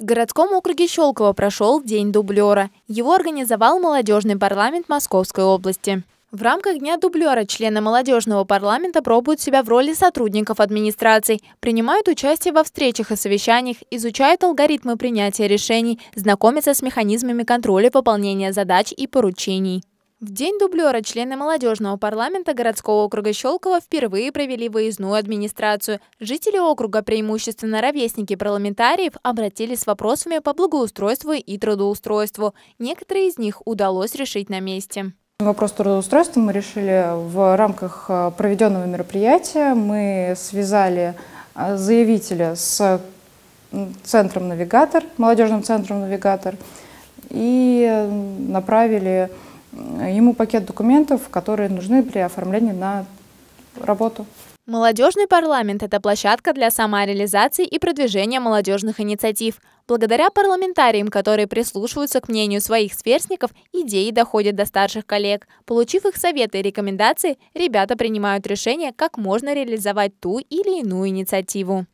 В городском округе Щелково прошел День дублера. Его организовал молодежный парламент Московской области. В рамках Дня дублера члены молодежного парламента пробуют себя в роли сотрудников администраций, принимают участие во встречах и совещаниях, изучают алгоритмы принятия решений, знакомятся с механизмами контроля выполнения задач и поручений. В день дублера члены молодежного парламента городского округа Щелково впервые провели выездную администрацию. Жители округа, преимущественно ровесники парламентариев, обратились с вопросами по благоустройству и трудоустройству. Некоторые из них удалось решить на месте. Вопрос трудоустройства мы решили в рамках э, проведенного мероприятия. Мы связали э, заявителя с центром «Навигатор», молодежным центром «Навигатор», и э, направили ему пакет документов, которые нужны при оформлении на работу. Молодежный парламент – это площадка для самореализации и продвижения молодежных инициатив. Благодаря парламентариям, которые прислушиваются к мнению своих сверстников, идеи доходят до старших коллег. Получив их советы и рекомендации, ребята принимают решение, как можно реализовать ту или иную инициативу.